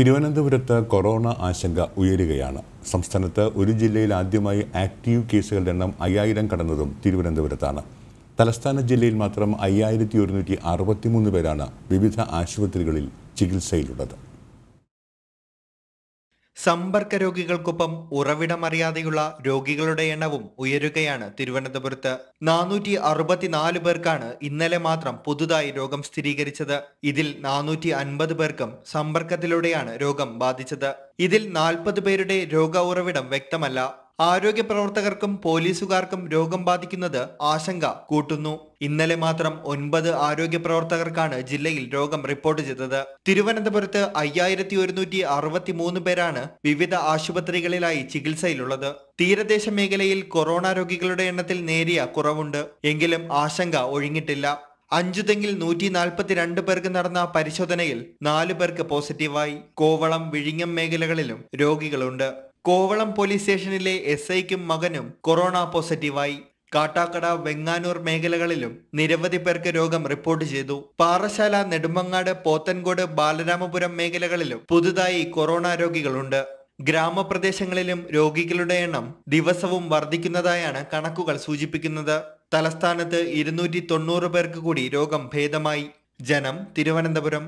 തിരുവനന്തപുരത്ത് കൊറോണ ആശങ്ക ഉയരുകയാണ് സംസ്ഥാനത്ത് ഒരു ജില്ലയിൽ ആദ്യമായി ആക്റ്റീവ് കേസുകളുടെ എണ്ണം അയ്യായിരം കടന്നതും തിരുവനന്തപുരത്താണ് തലസ്ഥാന ജില്ലയിൽ മാത്രം അയ്യായിരത്തി ഒരുന്നൂറ്റി അറുപത്തിമൂന്ന് പേരാണ് വിവിധ ആശുപത്രികളിൽ ചികിത്സയിലുള്ളത് സമ്പർക്ക രോഗികൾക്കൊപ്പം ഉറവിടമറിയാതെയുള്ള രോഗികളുടെ എണ്ണവും ഉയരുകയാണ് തിരുവനന്തപുരത്ത് നാനൂറ്റി അറുപത്തിനാല് പേർക്കാണ് ഇന്നലെ മാത്രം പുതുതായി രോഗം സ്ഥിരീകരിച്ചത് ഇതിൽ നാനൂറ്റി അൻപത് പേർക്കും സമ്പർക്കത്തിലൂടെയാണ് രോഗം ബാധിച്ചത് ഇതിൽ നാൽപ്പത് പേരുടെ രോഗ ഉറവിടം വ്യക്തമല്ല ആരോഗ്യ പ്രവർത്തകർക്കും പോലീസുകാർക്കും രോഗം ബാധിക്കുന്നത് ആശങ്ക കൂട്ടുന്നു ഇന്നലെ മാത്രം ഒൻപത് ആരോഗ്യ പ്രവർത്തകർക്കാണ് ജില്ലയിൽ രോഗം റിപ്പോർട്ട് ചെയ്തത് തിരുവനന്തപുരത്ത് അയ്യായിരത്തി ഒരുന്നൂറ്റി അറുപത്തി മൂന്ന് പേരാണ് വിവിധ ആശുപത്രികളിലായി ചികിത്സയിലുള്ളത് തീരദേശ മേഖലയിൽ കൊറോണ രോഗികളുടെ എണ്ണത്തിൽ നേരിയ കുറവുണ്ട് എങ്കിലും ആശങ്ക ഒഴിഞ്ഞിട്ടില്ല അഞ്ചുതെങ്കിൽ നൂറ്റി നാൽപ്പത്തിരണ്ട് പേർക്ക് നടന്ന പരിശോധനയിൽ നാലു പേർക്ക് പോസിറ്റീവായി കോവളം വിഴിഞ്ഞം മേഖലകളിലും രോഗികളുണ്ട് കോവളം പോലീസ് സ്റ്റേഷനിലെ എസ് ഐക്കും മകനും കൊറോണ പോസിറ്റീവായി കാട്ടാക്കട വെങ്ങാനൂർ മേഖലകളിലും നിരവധി പേർക്ക് രോഗം റിപ്പോർട്ട് ചെയ്തു പാറശാല നെടുമങ്ങാട് പോത്തൻകോട് ബാലരാമപുരം മേഖലകളിലും പുതുതായി കൊറോണ രോഗികളുണ്ട് ഗ്രാമപ്രദേശങ്ങളിലും രോഗികളുടെ എണ്ണം ദിവസവും വർദ്ധിക്കുന്നതായാണ് കണക്കുകൾ സൂചിപ്പിക്കുന്നത് തലസ്ഥാനത്ത് ഇരുന്നൂറ്റി തൊണ്ണൂറ് പേർക്ക് കൂടി രോഗം ഭേദമായി ജനം തിരുവനന്തപുരം